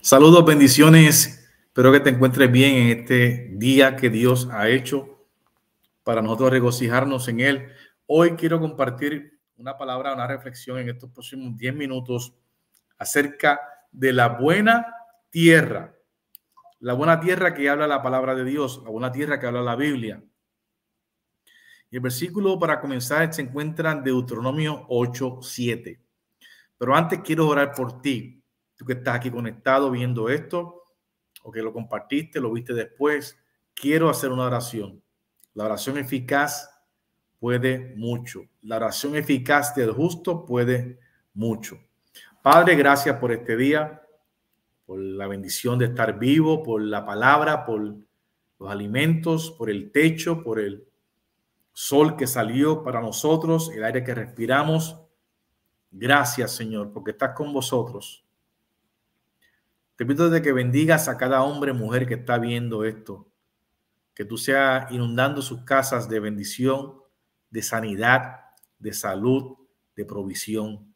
Saludos, bendiciones. Espero que te encuentres bien en este día que Dios ha hecho para nosotros regocijarnos en Él. Hoy quiero compartir una palabra, una reflexión en estos próximos 10 minutos acerca de la buena tierra. La buena tierra que habla la palabra de Dios, la buena tierra que habla la Biblia. Y el versículo para comenzar se encuentra en Deuteronomio ocho Pero antes quiero orar por ti que estás aquí conectado viendo esto, o que lo compartiste, lo viste después, quiero hacer una oración. La oración eficaz puede mucho. La oración eficaz del justo puede mucho. Padre, gracias por este día, por la bendición de estar vivo, por la palabra, por los alimentos, por el techo, por el sol que salió para nosotros, el aire que respiramos. Gracias, Señor, porque estás con vosotros. Repito pido de que bendigas a cada hombre, mujer que está viendo esto. Que tú seas inundando sus casas de bendición, de sanidad, de salud, de provisión.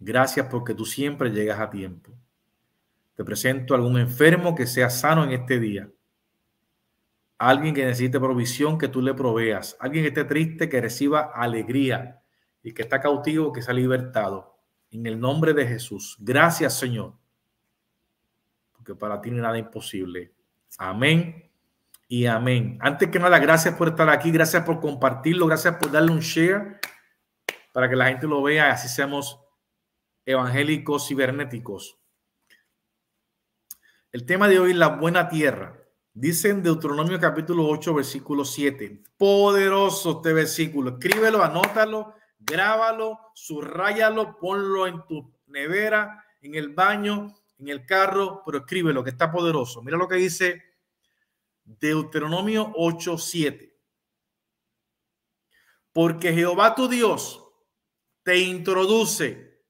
Gracias porque tú siempre llegas a tiempo. Te presento a algún enfermo que sea sano en este día. Alguien que necesite provisión, que tú le proveas. Alguien que esté triste, que reciba alegría. Y que está cautivo, que sea libertado. En el nombre de Jesús. Gracias, Señor para ti nada imposible. Amén y amén. Antes que nada, gracias por estar aquí, gracias por compartirlo, gracias por darle un share para que la gente lo vea así seamos evangélicos cibernéticos. El tema de hoy la buena tierra. dicen en Deuteronomio capítulo 8, versículo 7. Poderoso este versículo. Escríbelo, anótalo, grábalo, subrayalo, ponlo en tu nevera, en el baño, en el carro, pero escribe lo que está poderoso. Mira lo que dice Deuteronomio 8:7. Porque Jehová tu Dios te introduce,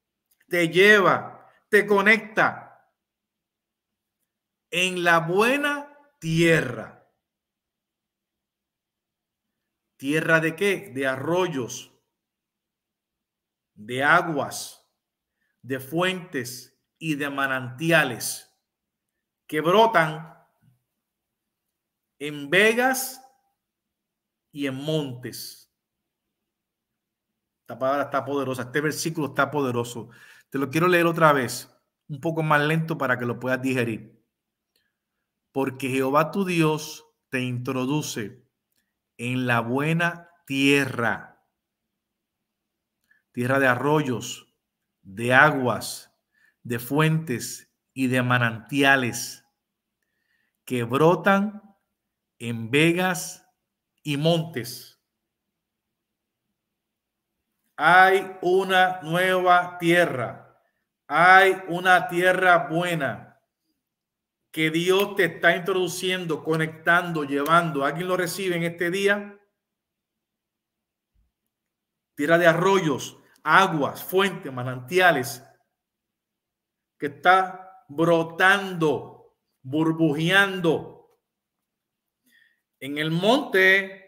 te lleva, te conecta en la buena tierra. ¿Tierra de qué? De arroyos, de aguas, de fuentes y de manantiales que brotan en vegas y en montes. Esta palabra está poderosa, este versículo está poderoso. Te lo quiero leer otra vez, un poco más lento para que lo puedas digerir. Porque Jehová tu Dios te introduce en la buena tierra, tierra de arroyos, de aguas, de fuentes y de manantiales que brotan en vegas y montes. Hay una nueva tierra, hay una tierra buena que Dios te está introduciendo, conectando, llevando. ¿Alguien lo recibe en este día? Tierra de arroyos, aguas, fuentes, manantiales que está brotando, burbujeando en el monte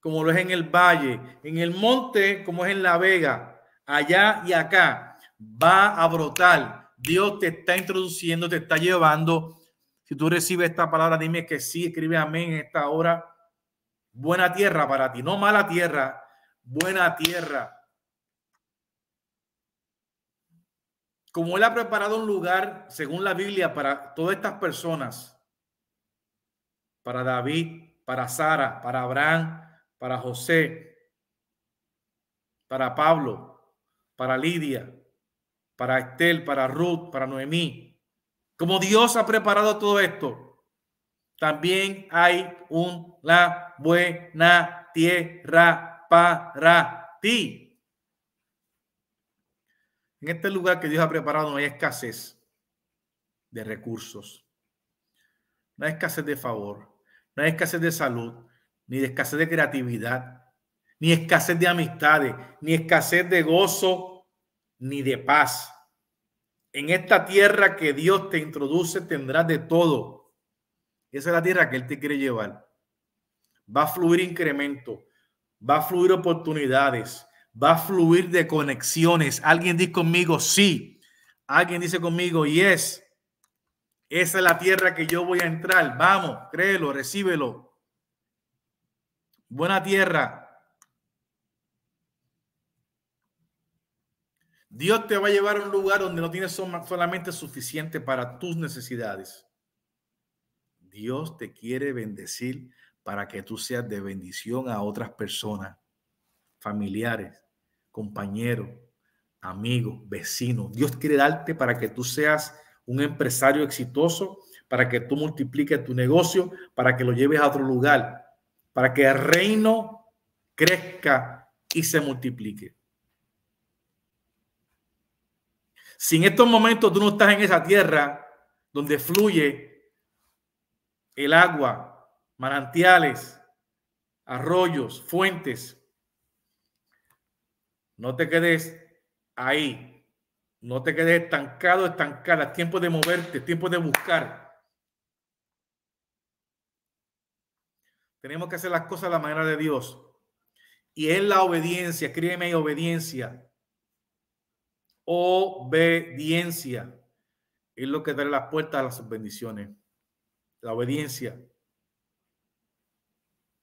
como lo es en el valle, en el monte como es en la vega, allá y acá, va a brotar. Dios te está introduciendo, te está llevando. Si tú recibes esta palabra, dime que sí, escribe amén en esta hora. Buena tierra para ti, no mala tierra, buena tierra como Él ha preparado un lugar, según la Biblia, para todas estas personas, para David, para Sara, para Abraham, para José, para Pablo, para Lidia, para Estel, para Ruth, para Noemí. Como Dios ha preparado todo esto, también hay una buena tierra para ti. En este lugar que Dios ha preparado no hay escasez de recursos, no hay escasez de favor, no hay escasez de salud, ni de escasez de creatividad, ni escasez de amistades, ni escasez de gozo, ni de paz. En esta tierra que Dios te introduce tendrás de todo. Esa es la tierra que Él te quiere llevar. Va a fluir incremento, va a fluir oportunidades, va a fluir de conexiones. Alguien dice conmigo, sí. Alguien dice conmigo, yes. Esa es la tierra que yo voy a entrar. Vamos, créelo, recíbelo. Buena tierra. Dios te va a llevar a un lugar donde no tienes solamente suficiente para tus necesidades. Dios te quiere bendecir para que tú seas de bendición a otras personas, familiares, compañero, amigo, vecino. Dios quiere darte para que tú seas un empresario exitoso, para que tú multipliques tu negocio, para que lo lleves a otro lugar, para que el reino crezca y se multiplique. Si en estos momentos tú no estás en esa tierra donde fluye el agua, manantiales, arroyos, fuentes, no te quedes ahí. No te quedes estancado, estancada. Es tiempo de moverte, es tiempo de buscar. Tenemos que hacer las cosas a la manera de Dios. Y es la obediencia, créeme, obediencia. Obediencia es lo que trae las puertas a las bendiciones. La obediencia.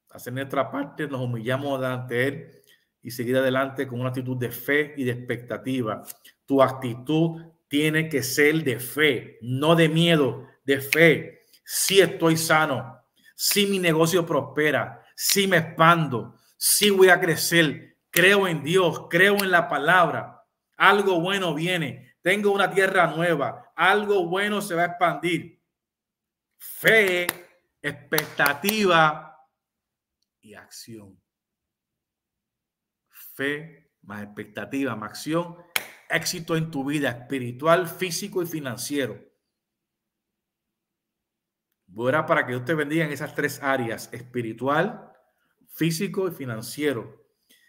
Hacer nuestra parte, nos humillamos ante Él y seguir adelante con una actitud de fe y de expectativa. Tu actitud tiene que ser de fe, no de miedo, de fe. Si estoy sano, si mi negocio prospera, si me expando, si voy a crecer, creo en Dios, creo en la palabra, algo bueno viene, tengo una tierra nueva, algo bueno se va a expandir. Fe, expectativa y acción fe, más expectativa, más acción, éxito en tu vida espiritual, físico y financiero. Buena para que usted te bendiga en esas tres áreas, espiritual, físico y financiero.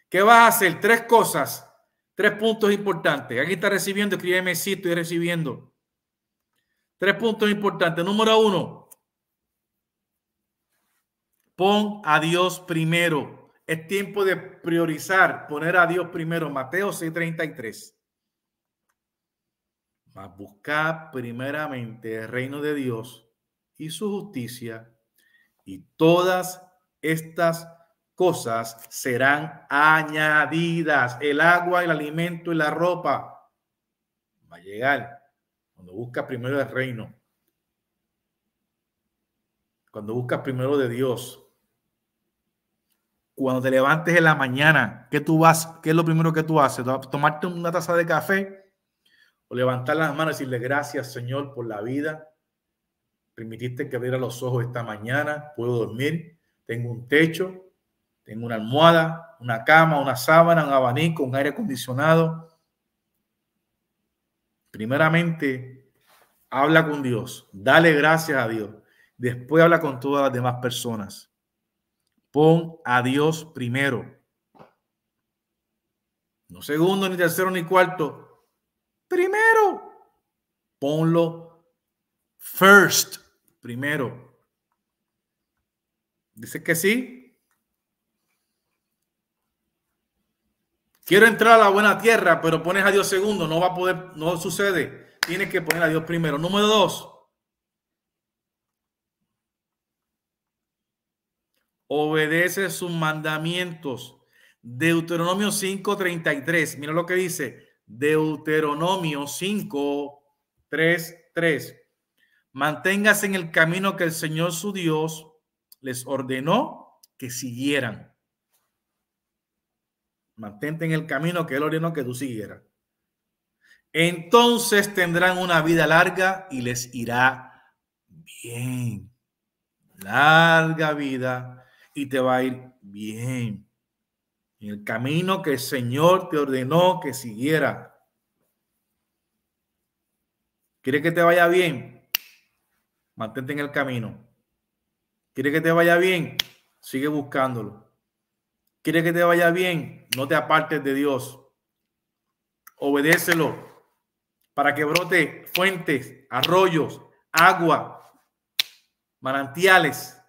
¿Qué vas a hacer? Tres cosas, tres puntos importantes. Aquí está recibiendo, escríbeme si estoy recibiendo. Tres puntos importantes. Número uno, pon a Dios primero. Es tiempo de priorizar, poner a Dios primero. Mateo 6:33. Mas buscad primeramente el reino de Dios y su justicia, y todas estas cosas serán añadidas. El agua, el alimento y la ropa va a llegar cuando busca primero el reino. Cuando busca primero de Dios, cuando te levantes en la mañana, ¿qué tú vas? ¿Qué es lo primero que tú haces? ¿Tomarte una taza de café o levantar las manos y decirle gracias, Señor, por la vida? Permitiste que abriera los ojos esta mañana, puedo dormir, tengo un techo, tengo una almohada, una cama, una sábana, un abanico, un aire acondicionado. Primeramente, habla con Dios, dale gracias a Dios. Después habla con todas las demás personas. Pon a Dios primero. No segundo, ni tercero, ni cuarto. Primero. Ponlo first, primero. Dice que sí. Quiero entrar a la buena tierra, pero pones a Dios segundo. No va a poder, no sucede. Tienes que poner a Dios primero. Número dos. obedece sus mandamientos. Deuteronomio 5:33. Mira lo que dice. Deuteronomio 5:33. Manténgase en el camino que el Señor su Dios les ordenó que siguieran. Mantente en el camino que Él ordenó que tú siguieras. Entonces tendrán una vida larga y les irá bien. Larga vida y te va a ir bien. En el camino que el Señor te ordenó que siguiera. ¿Quieres que te vaya bien? Mantente en el camino. ¿Quieres que te vaya bien? Sigue buscándolo. ¿Quieres que te vaya bien? No te apartes de Dios. Obedécelo para que brote fuentes, arroyos, agua, manantiales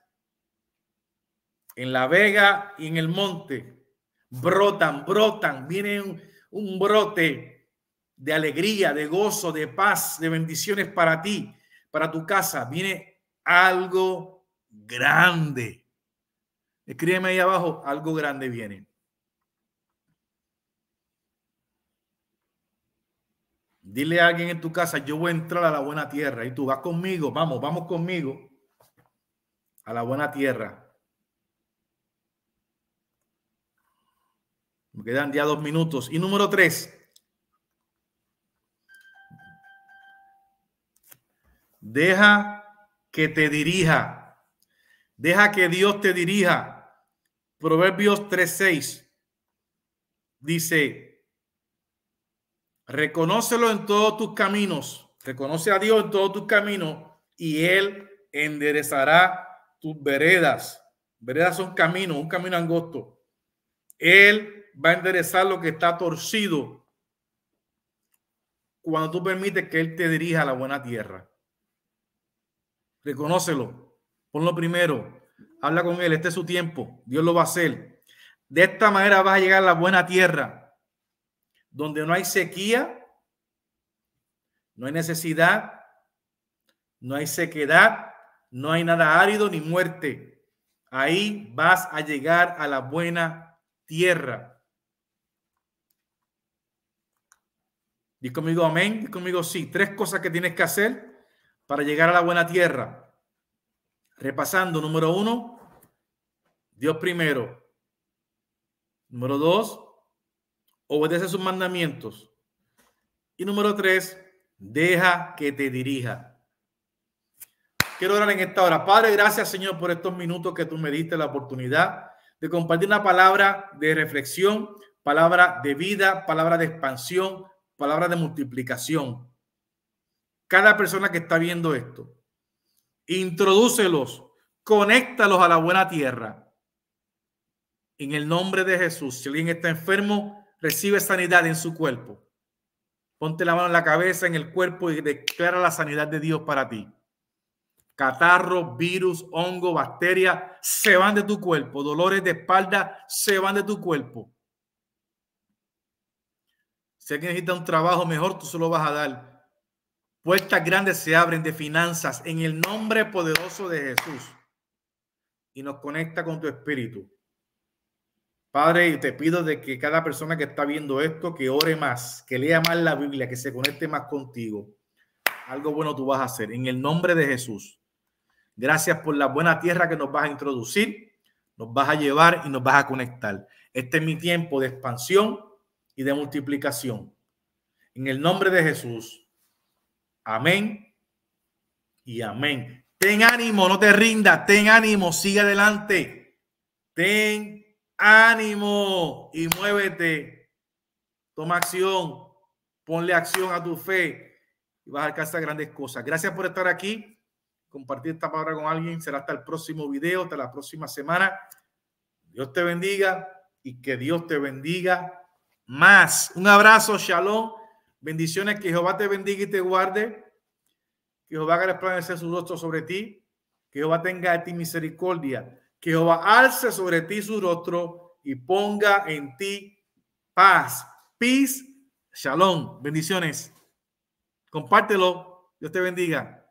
en la vega y en el monte. Brotan, brotan, viene un, brote de alegría, de gozo, de paz, de bendiciones para ti, para tu casa. Viene algo grande. Escríbeme ahí abajo, algo grande viene. Dile a alguien en tu casa, yo voy a entrar a la buena tierra y tú vas conmigo, vamos, vamos conmigo a la buena tierra. Me quedan ya dos minutos. Y número tres. Deja que te dirija. Deja que Dios te dirija. Proverbios 3.6 dice, reconócelo en todos tus caminos. Reconoce a Dios en todos tus caminos y Él enderezará tus veredas. Veredas son caminos, un camino angosto. Él va a enderezar lo que está torcido cuando tú permites que Él te dirija a la buena tierra. Reconócelo, ponlo primero, habla con Él, este es su tiempo, Dios lo va a hacer. De esta manera vas a llegar a la buena tierra, donde no hay sequía, no hay necesidad, no hay sequedad, no hay nada árido ni muerte. Ahí vas a llegar a la buena tierra. Y conmigo amén, Y conmigo sí. Tres cosas que tienes que hacer para llegar a la buena tierra. Repasando, número uno, Dios primero. Número dos, obedece sus mandamientos. Y número tres, deja que te dirija. Quiero orar en esta hora. Padre, gracias Señor por estos minutos que tú me diste la oportunidad de compartir una palabra de reflexión, palabra de vida, palabra de expansión, Palabra de multiplicación. Cada persona que está viendo esto, introdúcelos, conéctalos a la buena tierra. En el nombre de Jesús, si alguien está enfermo, recibe sanidad en su cuerpo. Ponte la mano en la cabeza, en el cuerpo y declara la sanidad de Dios para ti. Catarro, virus, hongo, bacteria se van de tu cuerpo. Dolores de espalda se van de tu cuerpo. Si alguien necesita un trabajo mejor, tú se lo vas a dar. Puertas grandes se abren de finanzas en el nombre poderoso de Jesús. Y nos conecta con tu espíritu. Padre, te pido de que cada persona que está viendo esto, que ore más, que lea más la Biblia, que se conecte más contigo. Algo bueno tú vas a hacer. En el nombre de Jesús. Gracias por la buena tierra que nos vas a introducir, nos vas a llevar y nos vas a conectar. Este es mi tiempo de expansión, y de multiplicación. En el nombre de Jesús. Amén y amén. Ten ánimo, no te rindas, ten ánimo, sigue adelante. Ten ánimo y muévete. Toma acción, ponle acción a tu fe y vas a alcanzar grandes cosas. Gracias por estar aquí. Compartir esta palabra con alguien. Será hasta el próximo video, hasta la próxima semana. Dios te bendiga y que Dios te bendiga más. Un abrazo, shalom. Bendiciones, que Jehová te bendiga y te guarde. Que Jehová haga resplandecer su rostro sobre ti. Que Jehová tenga de ti misericordia. Que Jehová alce sobre ti su rostro y ponga en ti paz. Peace, shalom. Bendiciones. Compártelo. Dios te bendiga.